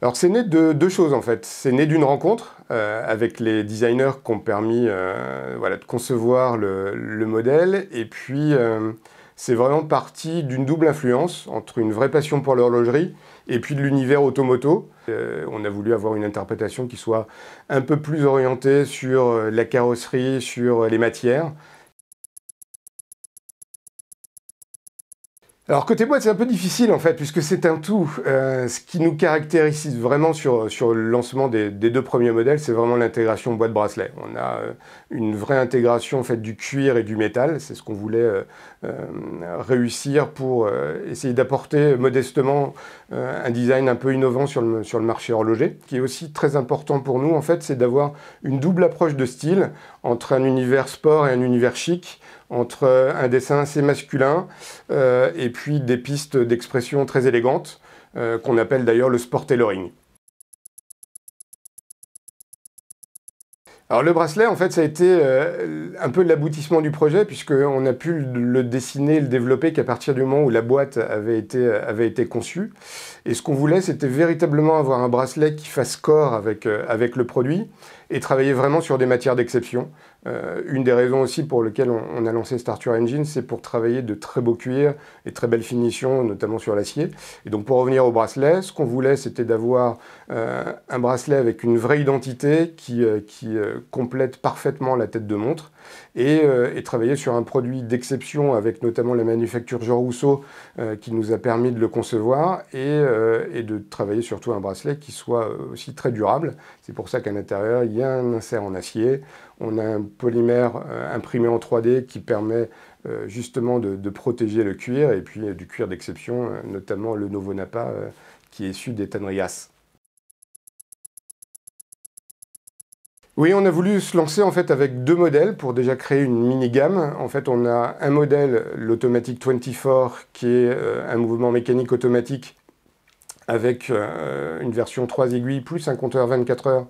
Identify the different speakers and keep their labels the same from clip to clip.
Speaker 1: Alors c'est né de deux choses en fait. C'est né d'une rencontre euh, avec les designers qui ont permis euh, de concevoir le, modèle. Et puis euh, c'est vraiment parti d'une double influence entre une vraie passion pour l'horlogerie et puis de l'univers automoto. on a voulu avoir une interprétation qui soit un peu plus orientée sur la carrosserie, sur les matières. Alors côté boîte, c'est un peu difficile en fait, puisque c'est un tout. Euh, ce qui nous caractérise vraiment sur, sur le lancement des, deux premiers modèles, c'est vraiment l'intégration boîte bracelet. On a euh, une vraie intégration en du cuir et du métal. C'est ce qu'on voulait euh, réussir pour essayer d'apporter modestement un design un peu innovant sur le, sur le marché horloger. Ce qui est aussi très important pour nous en fait, c'est d'avoir une double approche de style entre un univers sport et un univers chic entre un dessin assez masculin euh, et puis des pistes d'expression très élégantes euh, qu'on appelle d'ailleurs le sport tailoring. Alors le bracelet, en fait, ça a été euh, un peu l'aboutissement du projet, puisqu'on a pu le dessiner, le développer qu'à partir du moment où la boîte avait été, euh, avait été conçue. Et ce qu'on voulait, c'était véritablement avoir un bracelet qui fasse corps avec, euh, avec le produit et travailler vraiment sur des matières d'exception. une des raisons aussi pour lesquelles on, a lancé starture Engine, c'est pour travailler de très beaux cuirs et très belles finitions, notamment sur l'acier. Et donc pour revenir au bracelet, ce qu'on voulait, c'était d'avoir un bracelet avec une vraie identité qui... qui complète parfaitement la tête de montre euh, et, travailler sur un produit d'exception avec notamment la manufacture Jean Rousseau euh, qui nous a permis de le concevoir et, euh, de travailler surtout un bracelet qui soit aussi très durable. C'est pour ça qu'à l'intérieur, il y a un insert en acier, on a un polymère imprimé en 3D qui permet justement de, protéger le cuir et puis du cuir d'exception, notamment le Novo Napa qui est issu des tanneries Oui, on a voulu se lancer en fait avec deux modèles pour déjà créer une mini-gamme. En fait, on a un modèle, l'Automatic 24, qui est euh, un mouvement mécanique automatique avec euh, une version 3 aiguilles plus un compteur 24 heures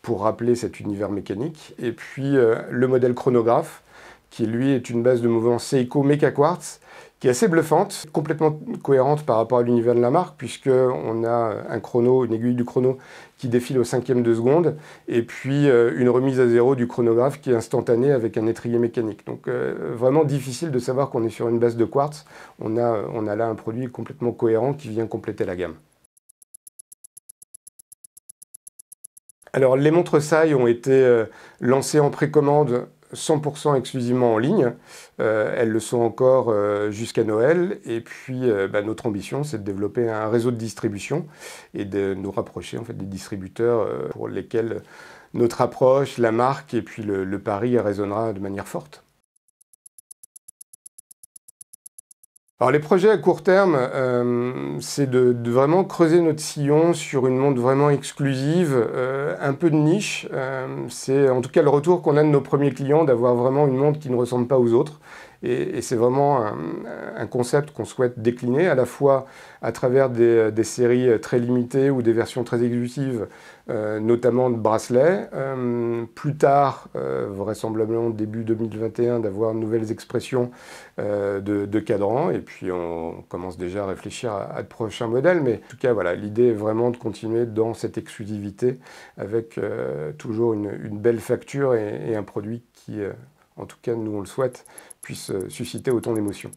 Speaker 1: pour rappeler cet univers mécanique. Et puis euh, le modèle chronographe, qui lui est une base de mouvement Seiko Mecha Quartz, qui est assez bluffante, complètement cohérente par rapport à l'univers de la marque, puisqu'on a un chrono, une aiguille du chrono qui défile au cinquième de seconde, et puis euh, une remise à zéro du chronographe qui est instantanée avec un étrier mécanique. Donc euh, vraiment difficile de savoir qu'on est sur une base de quartz. On a, là un produit complètement cohérent qui vient compléter la gamme. Alors les montres SAI ont été euh, lancées en précommande 100% exclusivement en ligne. Euh, elles le sont encore euh, jusqu'à Noël. Et puis, euh, bah, notre ambition, c'est de développer un réseau de distribution et de nous rapprocher en fait, des distributeurs euh, pour lesquels notre approche, la marque et puis le, le pari résonnera de manière forte. Alors les projets à court terme, euh, c'est de, vraiment creuser notre sillon sur une montre vraiment exclusive, euh, un peu de niche. Euh, c'est en tout cas le retour qu'on a de nos premiers clients d'avoir vraiment une montre qui ne ressemble pas aux autres. Et, c'est vraiment un, concept qu'on souhaite décliner à la fois à travers des, séries très limitées ou des versions très exclusives euh, notamment de bracelets. Euh, plus tard, euh, vraisemblablement début 2021, d'avoir de nouvelles expressions de, cadrans cadran. Et puis on commence déjà à réfléchir à, de prochains modèles. Mais en tout cas, voilà, l'idée est vraiment de continuer dans cette exclusivité avec toujours une, belle facture et, et un produit qui en tout cas nous on le souhaite, puisse euh, susciter autant d'émotions.